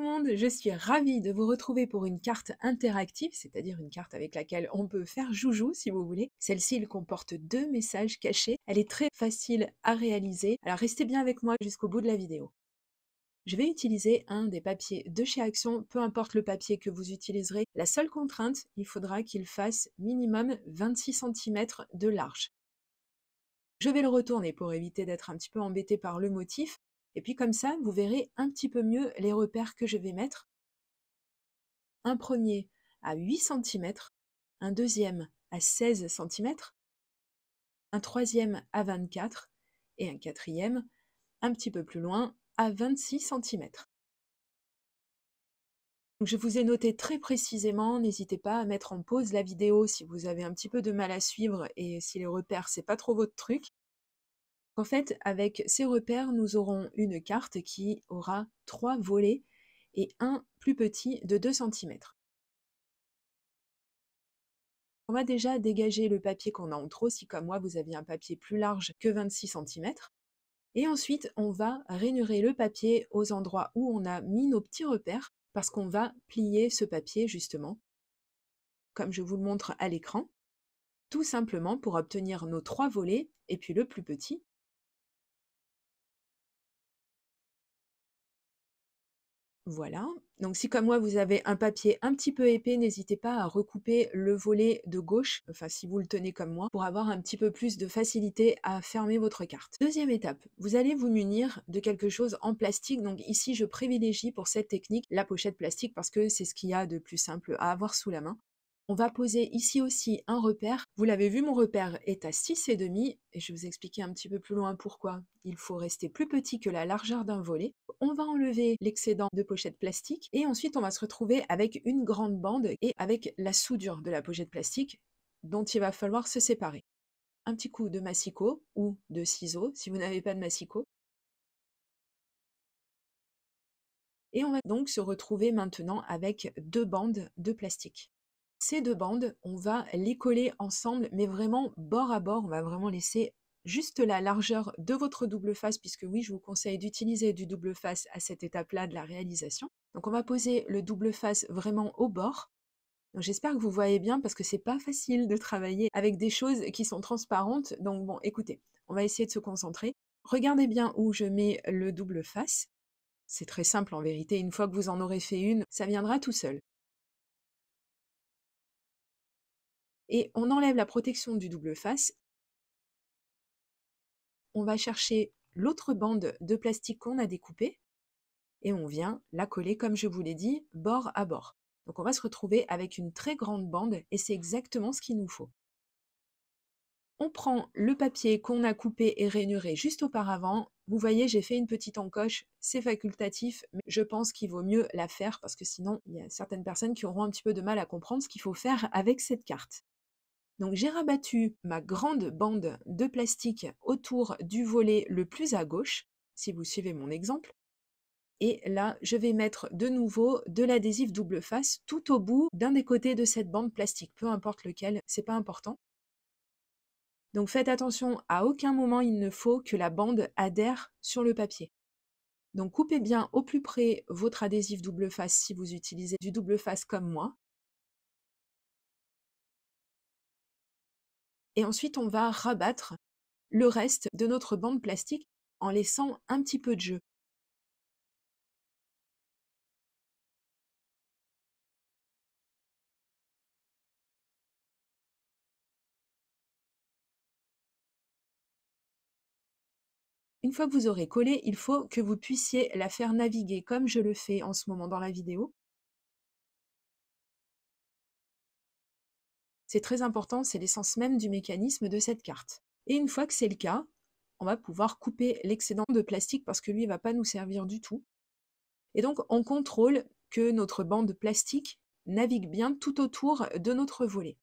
monde, je suis ravie de vous retrouver pour une carte interactive, c'est-à-dire une carte avec laquelle on peut faire joujou si vous voulez. Celle-ci, comporte deux messages cachés, elle est très facile à réaliser, alors restez bien avec moi jusqu'au bout de la vidéo. Je vais utiliser un des papiers de chez Action, peu importe le papier que vous utiliserez. La seule contrainte, il faudra qu'il fasse minimum 26 cm de large. Je vais le retourner pour éviter d'être un petit peu embêté par le motif. Et puis comme ça, vous verrez un petit peu mieux les repères que je vais mettre. Un premier à 8 cm, un deuxième à 16 cm, un troisième à 24 et un quatrième un petit peu plus loin à 26 cm. je vous ai noté très précisément, n'hésitez pas à mettre en pause la vidéo si vous avez un petit peu de mal à suivre et si les repères c'est pas trop votre truc. En fait, avec ces repères, nous aurons une carte qui aura trois volets et un plus petit de 2 cm. On va déjà dégager le papier qu'on a en trop, si comme moi vous aviez un papier plus large que 26 cm. Et ensuite, on va rainurer le papier aux endroits où on a mis nos petits repères, parce qu'on va plier ce papier justement, comme je vous le montre à l'écran, tout simplement pour obtenir nos trois volets, et puis le plus petit, Voilà. Donc si comme moi vous avez un papier un petit peu épais, n'hésitez pas à recouper le volet de gauche, enfin si vous le tenez comme moi, pour avoir un petit peu plus de facilité à fermer votre carte. Deuxième étape, vous allez vous munir de quelque chose en plastique. Donc ici je privilégie pour cette technique la pochette plastique parce que c'est ce qu'il y a de plus simple à avoir sous la main. On va poser ici aussi un repère. Vous l'avez vu, mon repère est à 6,5 et je vais vous expliquer un petit peu plus loin pourquoi. Il faut rester plus petit que la largeur d'un volet. On va enlever l'excédent de pochette plastique et ensuite on va se retrouver avec une grande bande et avec la soudure de la pochette plastique dont il va falloir se séparer. Un petit coup de massicot ou de ciseaux si vous n'avez pas de massicot. Et on va donc se retrouver maintenant avec deux bandes de plastique. Ces deux bandes, on va les coller ensemble, mais vraiment bord à bord, on va vraiment laisser juste la largeur de votre double face, puisque oui, je vous conseille d'utiliser du double face à cette étape-là de la réalisation. Donc on va poser le double face vraiment au bord. J'espère que vous voyez bien parce que c'est pas facile de travailler avec des choses qui sont transparentes. Donc bon, écoutez, on va essayer de se concentrer. Regardez bien où je mets le double face. C'est très simple en vérité, une fois que vous en aurez fait une, ça viendra tout seul. et on enlève la protection du double face. On va chercher l'autre bande de plastique qu'on a découpée et on vient la coller, comme je vous l'ai dit, bord à bord. Donc on va se retrouver avec une très grande bande et c'est exactement ce qu'il nous faut. On prend le papier qu'on a coupé et rainuré juste auparavant. Vous voyez, j'ai fait une petite encoche, c'est facultatif, mais je pense qu'il vaut mieux la faire parce que sinon, il y a certaines personnes qui auront un petit peu de mal à comprendre ce qu'il faut faire avec cette carte. Donc j'ai rabattu ma grande bande de plastique autour du volet le plus à gauche, si vous suivez mon exemple. Et là, je vais mettre de nouveau de l'adhésif double face tout au bout d'un des côtés de cette bande plastique, peu importe lequel, c'est pas important. Donc faites attention, à aucun moment il ne faut que la bande adhère sur le papier. Donc coupez bien au plus près votre adhésif double face si vous utilisez du double face comme moi. Et ensuite, on va rabattre le reste de notre bande plastique en laissant un petit peu de jeu. Une fois que vous aurez collé, il faut que vous puissiez la faire naviguer comme je le fais en ce moment dans la vidéo. C'est très important, c'est l'essence même du mécanisme de cette carte. Et une fois que c'est le cas, on va pouvoir couper l'excédent de plastique parce que lui, ne va pas nous servir du tout. Et donc, on contrôle que notre bande plastique navigue bien tout autour de notre volet.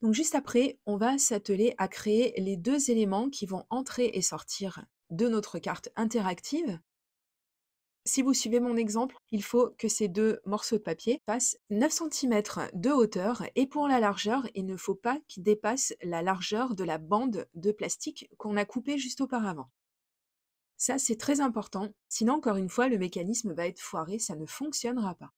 Donc juste après, on va s'atteler à créer les deux éléments qui vont entrer et sortir de notre carte interactive. Si vous suivez mon exemple, il faut que ces deux morceaux de papier fassent 9 cm de hauteur et pour la largeur, il ne faut pas qu'ils dépassent la largeur de la bande de plastique qu'on a coupée juste auparavant. Ça, c'est très important, sinon encore une fois, le mécanisme va être foiré, ça ne fonctionnera pas.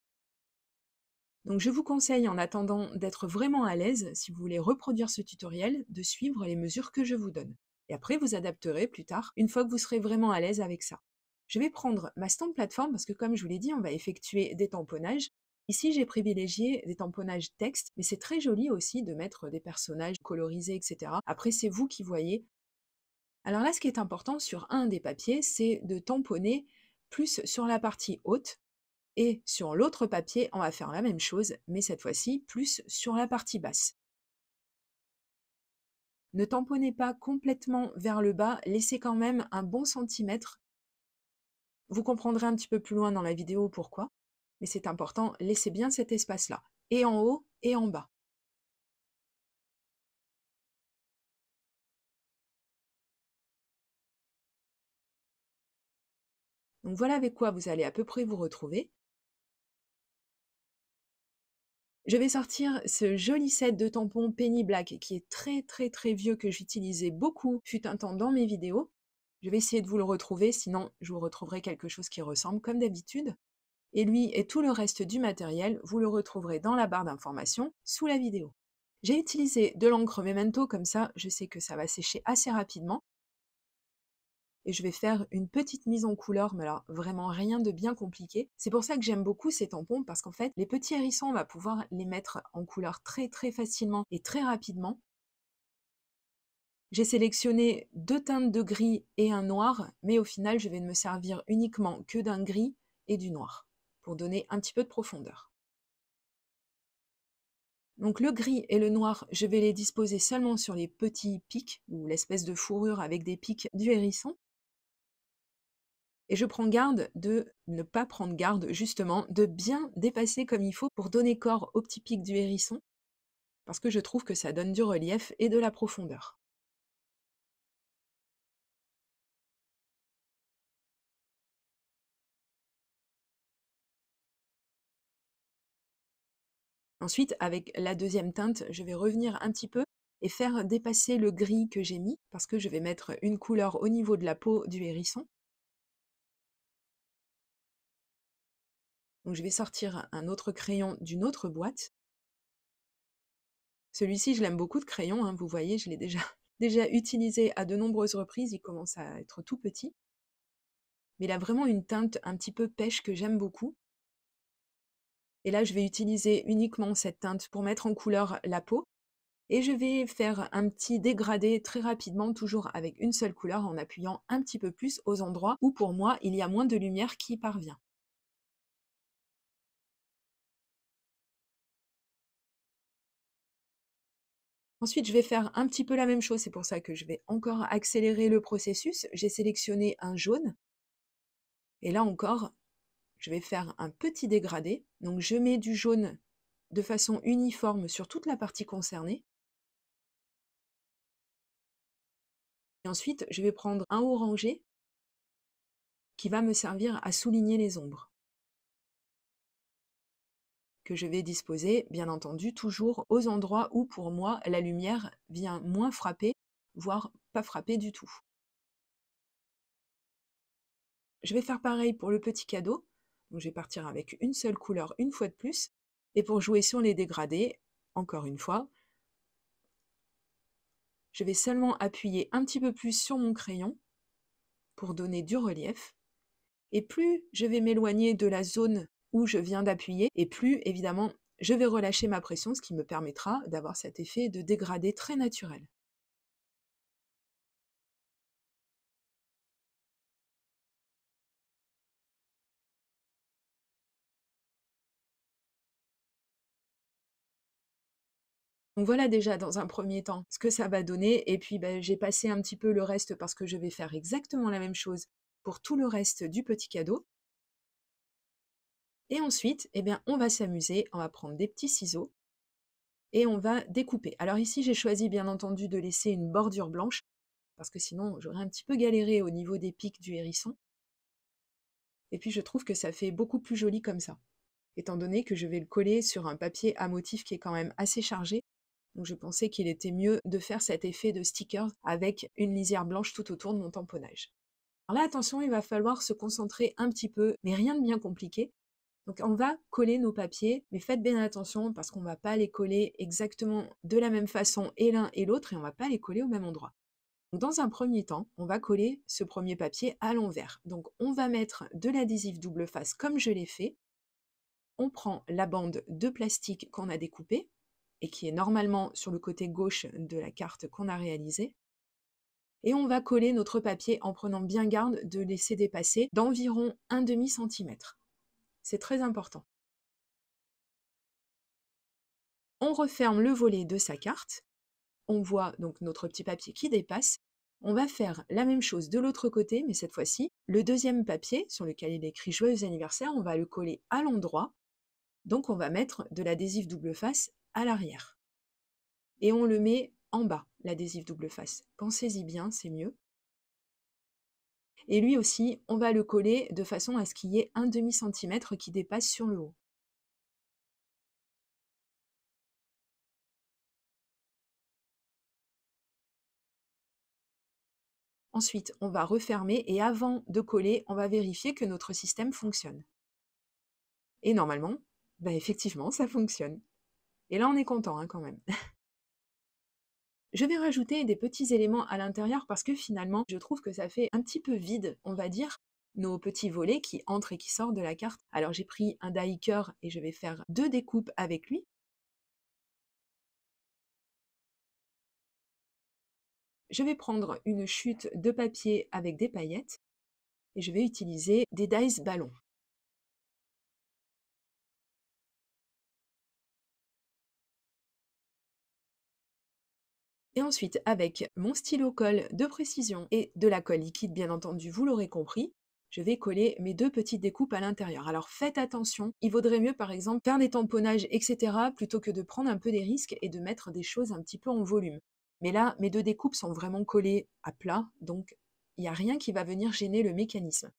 Donc je vous conseille, en attendant d'être vraiment à l'aise, si vous voulez reproduire ce tutoriel, de suivre les mesures que je vous donne. Et après, vous adapterez plus tard, une fois que vous serez vraiment à l'aise avec ça. Je vais prendre ma stamp plateforme parce que comme je vous l'ai dit, on va effectuer des tamponnages. Ici, j'ai privilégié des tamponnages texte, mais c'est très joli aussi de mettre des personnages colorisés, etc. Après, c'est vous qui voyez. Alors là, ce qui est important sur un des papiers, c'est de tamponner plus sur la partie haute. Et sur l'autre papier, on va faire la même chose, mais cette fois-ci, plus sur la partie basse. Ne tamponnez pas complètement vers le bas, laissez quand même un bon centimètre vous comprendrez un petit peu plus loin dans la vidéo pourquoi, mais c'est important, laissez bien cet espace-là, et en haut et en bas. Donc voilà avec quoi vous allez à peu près vous retrouver. Je vais sortir ce joli set de tampons Penny Black qui est très très très vieux que j'utilisais beaucoup fut un temps dans mes vidéos. Je vais essayer de vous le retrouver, sinon je vous retrouverai quelque chose qui ressemble comme d'habitude. Et lui et tout le reste du matériel, vous le retrouverez dans la barre d'informations sous la vidéo. J'ai utilisé de l'encre Memento, comme ça je sais que ça va sécher assez rapidement. Et je vais faire une petite mise en couleur, mais alors vraiment rien de bien compliqué. C'est pour ça que j'aime beaucoup ces tampons, parce qu'en fait, les petits hérissons, on va pouvoir les mettre en couleur très très facilement et très rapidement. J'ai sélectionné deux teintes de gris et un noir, mais au final, je vais ne me servir uniquement que d'un gris et du noir pour donner un petit peu de profondeur. Donc le gris et le noir, je vais les disposer seulement sur les petits pics ou l'espèce de fourrure avec des pics du hérisson. Et je prends garde de ne pas prendre garde justement de bien dépasser comme il faut pour donner corps aux petits pics du hérisson parce que je trouve que ça donne du relief et de la profondeur. Ensuite, avec la deuxième teinte, je vais revenir un petit peu et faire dépasser le gris que j'ai mis parce que je vais mettre une couleur au niveau de la peau du hérisson. je vais sortir un autre crayon d'une autre boîte. Celui-ci, je l'aime beaucoup de crayon, hein, vous voyez, je l'ai déjà, déjà utilisé à de nombreuses reprises, il commence à être tout petit. Mais il a vraiment une teinte un petit peu pêche que j'aime beaucoup. Et là, je vais utiliser uniquement cette teinte pour mettre en couleur la peau. Et je vais faire un petit dégradé très rapidement, toujours avec une seule couleur, en appuyant un petit peu plus aux endroits où pour moi, il y a moins de lumière qui parvient. Ensuite, je vais faire un petit peu la même chose, c'est pour ça que je vais encore accélérer le processus. J'ai sélectionné un jaune. Et là encore, je vais faire un petit dégradé. Donc je mets du jaune de façon uniforme sur toute la partie concernée. ensuite, je vais prendre un orangé qui va me servir à souligner les ombres que je vais disposer, bien entendu, toujours aux endroits où pour moi la lumière vient moins frapper, voire pas frapper du tout. Je vais faire pareil pour le petit cadeau. Donc je vais partir avec une seule couleur une fois de plus. Et pour jouer sur les dégradés, encore une fois, je vais seulement appuyer un petit peu plus sur mon crayon pour donner du relief. Et plus je vais m'éloigner de la zone où je viens d'appuyer, et plus évidemment je vais relâcher ma pression, ce qui me permettra d'avoir cet effet de dégradé très naturel. Donc voilà déjà dans un premier temps ce que ça va donner. Et puis bah, j'ai passé un petit peu le reste parce que je vais faire exactement la même chose pour tout le reste du petit cadeau. Et ensuite, eh on va s'amuser, on va prendre des petits ciseaux et on va découper. Alors ici, j'ai choisi bien entendu de laisser une bordure blanche parce que sinon j'aurais un petit peu galéré au niveau des pics du hérisson. Et puis je trouve que ça fait beaucoup plus joli comme ça, étant donné que je vais le coller sur un papier à motif qui est quand même assez chargé. Donc j'ai pensé qu'il était mieux de faire cet effet de sticker avec une lisière blanche tout autour de mon tamponnage. Alors là, attention, il va falloir se concentrer un petit peu, mais rien de bien compliqué. Donc on va coller nos papiers, mais faites bien attention parce qu'on ne va pas les coller exactement de la même façon et l'un et l'autre et on ne va pas les coller au même endroit. dans un premier temps, on va coller ce premier papier à l'envers. Donc on va mettre de l'adhésif double face comme je l'ai fait. On prend la bande de plastique qu'on a découpée, et qui est normalement sur le côté gauche de la carte qu'on a réalisée. Et on va coller notre papier en prenant bien garde de laisser dépasser d'environ un demi centimètre. C'est très important. On referme le volet de sa carte. On voit donc notre petit papier qui dépasse. On va faire la même chose de l'autre côté, mais cette fois-ci, le deuxième papier sur lequel il est écrit Joyeux anniversaire, on va le coller à l'endroit. Donc on va mettre de l'adhésif double face à l'arrière. Et on le met en bas, l'adhésif double face. Pensez-y bien, c'est mieux. Et lui aussi, on va le coller de façon à ce qu'il y ait un demi-centimètre qui dépasse sur le haut. Ensuite, on va refermer et avant de coller, on va vérifier que notre système fonctionne. Et normalement, bah, effectivement, ça fonctionne. Et là, on est content hein, quand même. Je vais rajouter des petits éléments à l'intérieur parce que finalement, je trouve que ça fait un petit peu vide, on va dire, nos petits volets qui entrent et qui sortent de la carte. Alors j'ai pris un die et je vais faire deux découpes avec lui. Je vais prendre une chute de papier avec des paillettes et je vais utiliser des dice ballons. Et ensuite, avec mon stylo colle de précision et de la colle liquide, bien entendu, vous l'aurez compris, je vais coller mes deux petites découpes à l'intérieur. Alors faites attention, il vaudrait mieux par exemple faire des tamponnages, etc., plutôt que de prendre un peu des risques et de mettre des choses un petit peu en volume. Mais là, mes deux découpes sont vraiment collées à plat, donc il n'y a rien qui va venir gêner le mécanisme.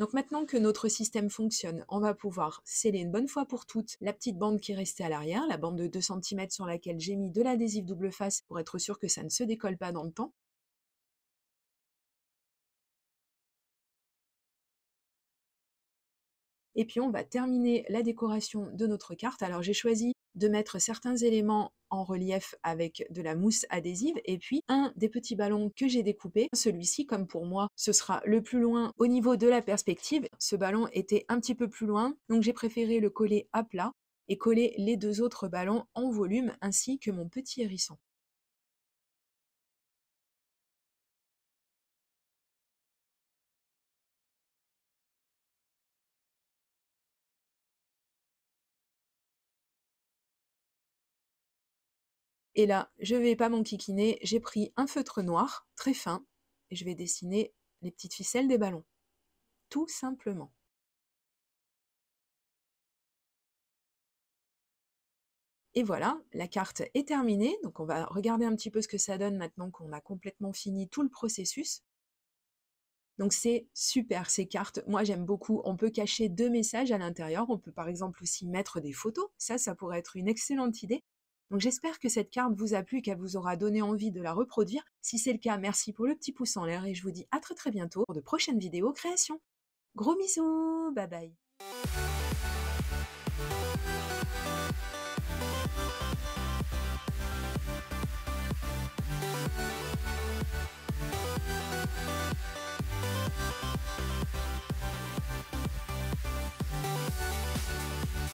Donc maintenant que notre système fonctionne, on va pouvoir sceller une bonne fois pour toutes la petite bande qui est restée à l'arrière, la bande de 2 cm sur laquelle j'ai mis de l'adhésif double face pour être sûr que ça ne se décolle pas dans le temps. Et puis on va terminer la décoration de notre carte. Alors j'ai choisi de mettre certains éléments en relief avec de la mousse adhésive et puis un des petits ballons que j'ai découpé. Celui-ci, comme pour moi, ce sera le plus loin au niveau de la perspective. Ce ballon était un petit peu plus loin, donc j'ai préféré le coller à plat et coller les deux autres ballons en volume ainsi que mon petit hérisson. Et là, je vais pas m'enquiquiner, j'ai pris un feutre noir, très fin, et je vais dessiner les petites ficelles des ballons. Tout simplement. Et voilà, la carte est terminée. Donc on va regarder un petit peu ce que ça donne maintenant qu'on a complètement fini tout le processus. Donc c'est super ces cartes. Moi j'aime beaucoup. On peut cacher deux messages à l'intérieur. On peut par exemple aussi mettre des photos. Ça, ça pourrait être une excellente idée. Donc j'espère que cette carte vous a plu qu'elle vous aura donné envie de la reproduire. Si c'est le cas, merci pour le petit pouce en l'air et je vous dis à très très bientôt pour de prochaines vidéos création. Gros bisous, bye bye.